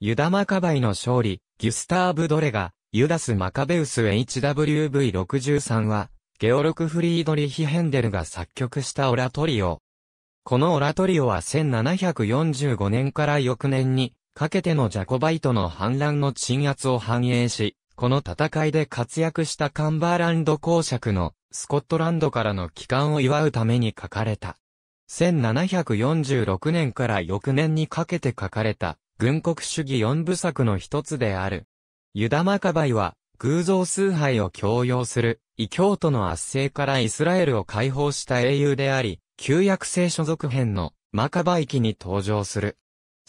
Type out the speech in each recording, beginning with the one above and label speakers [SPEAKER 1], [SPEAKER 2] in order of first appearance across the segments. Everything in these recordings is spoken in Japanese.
[SPEAKER 1] ユダマカバイの勝利、ギュスターブ・ドレガ、ユダス・マカベウス HWV63 は、ゲオルク・フリードリヒ・ヘンデルが作曲したオラトリオ。このオラトリオは1745年から翌年に、かけてのジャコバイトの反乱の鎮圧を反映し、この戦いで活躍したカンバーランド公爵のスコットランドからの帰還を祝うために書かれた。1746年から翌年にかけて書かれた軍国主義四部作の一つである。ユダ・マカバイは、偶像崇拝を強要する、異教徒の圧政からイスラエルを解放した英雄であり、旧約聖書続編のマカバイ記に登場する。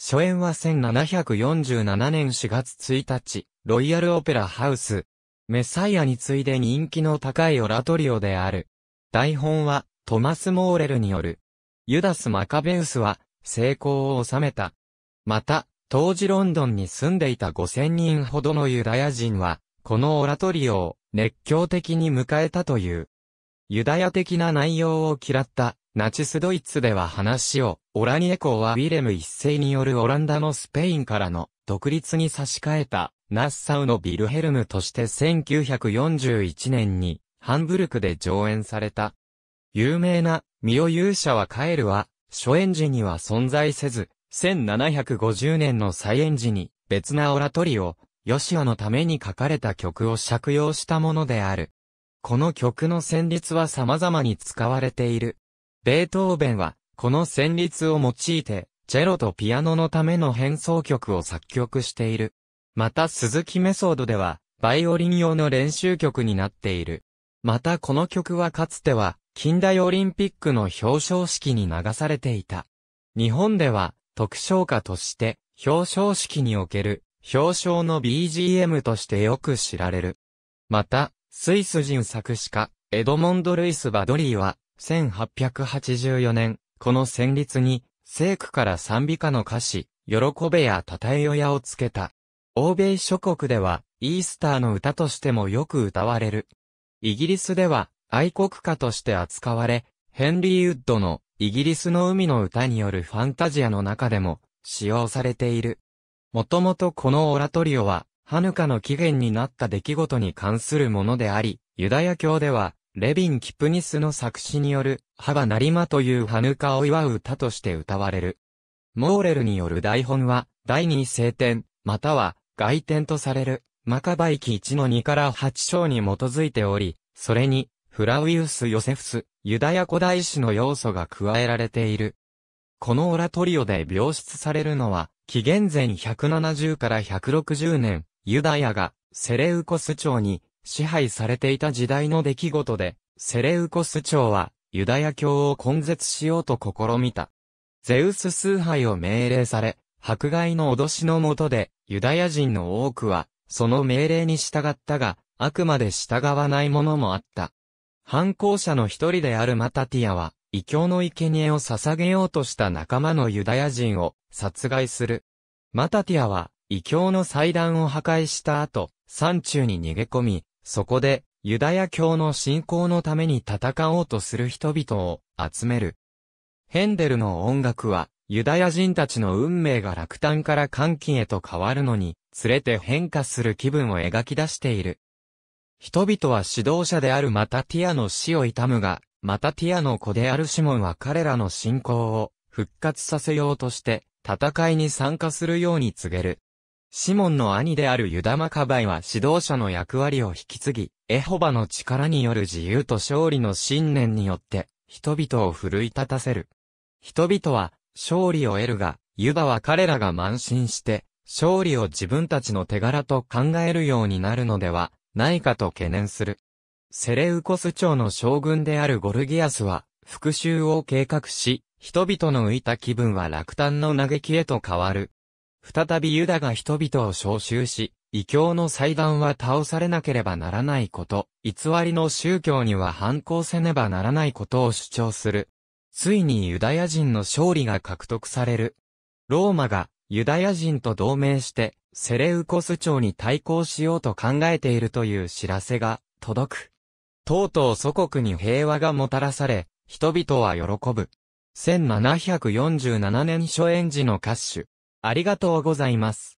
[SPEAKER 1] 初演は1747年4月1日、ロイヤルオペラハウス。メサイアに次いで人気の高いオラトリオである。台本は、トマス・モーレルによる。ユダス・マカベウスは、成功を収めた。また、当時ロンドンに住んでいた5000人ほどのユダヤ人は、このオラトリオを熱狂的に迎えたという。ユダヤ的な内容を嫌ったナチスドイツでは話を、オラニエコーはウィレム一世によるオランダのスペインからの独立に差し替えた、ナッサウのビルヘルムとして1941年に、ハンブルクで上演された。有名な、ミオ勇者は帰るは、初演時には存在せず、1750年の再演時に、別なオラトリオ、ヨシオのために書かれた曲を借用したものである。この曲の旋律は様々に使われている。ベートーベンは、この旋律を用いて、チェロとピアノのための変奏曲を作曲している。また鈴木メソードでは、バイオリン用の練習曲になっている。またこの曲はかつては、近代オリンピックの表彰式に流されていた。日本では、特賞歌として表彰式における表彰の BGM としてよく知られる。また、スイス人作詞家、エドモンド・ルイス・バドリーは、1884年、この旋律に、聖句から賛美歌の歌詞、喜べや讃えよやをつけた。欧米諸国では、イースターの歌としてもよく歌われる。イギリスでは、愛国歌として扱われ、ヘンリー・ウッドのイギリスの海の歌によるファンタジアの中でも使用されている。もともとこのオラトリオは、ハヌカの起源になった出来事に関するものであり、ユダヤ教では、レビン・キプニスの作詞による、ハバナリマというハヌカを祝う歌として歌われる。モーレルによる台本は、第二聖典、または、外典とされる、マカバイキ1の2から8章に基づいており、それに、フラウィウス・ヨセフス、ユダヤ古代史の要素が加えられている。このオラトリオで描出されるのは、紀元前170から160年、ユダヤがセレウコス朝に支配されていた時代の出来事で、セレウコス朝はユダヤ教を根絶しようと試みた。ゼウス崇拝を命令され、迫害の脅しのもとで、ユダヤ人の多くは、その命令に従ったが、あくまで従わないものもあった。反抗者の一人であるマタティアは、異教の生贄を捧げようとした仲間のユダヤ人を殺害する。マタティアは、異教の祭壇を破壊した後、山中に逃げ込み、そこで、ユダヤ教の信仰のために戦おうとする人々を集める。ヘンデルの音楽は、ユダヤ人たちの運命が落胆から歓喜へと変わるのに、連れて変化する気分を描き出している。人々は指導者であるマタティアの死を悼むが、マタティアの子であるシモンは彼らの信仰を復活させようとして、戦いに参加するように告げる。シモンの兄であるユダマカバイは指導者の役割を引き継ぎ、エホバの力による自由と勝利の信念によって、人々を奮い立たせる。人々は、勝利を得るが、ユダは彼らが慢心して、勝利を自分たちの手柄と考えるようになるのでは、ないかと懸念する。セレウコス朝の将軍であるゴルギアスは、復讐を計画し、人々の浮いた気分は落胆の嘆きへと変わる。再びユダが人々を召集し、異教の祭壇は倒されなければならないこと、偽りの宗教には反抗せねばならないことを主張する。ついにユダヤ人の勝利が獲得される。ローマがユダヤ人と同盟して、セレウコス朝に対抗しようと考えているという知らせが届く。とうとう祖国に平和がもたらされ、人々は喜ぶ。1747年初演時の歌手。ありがとうございます。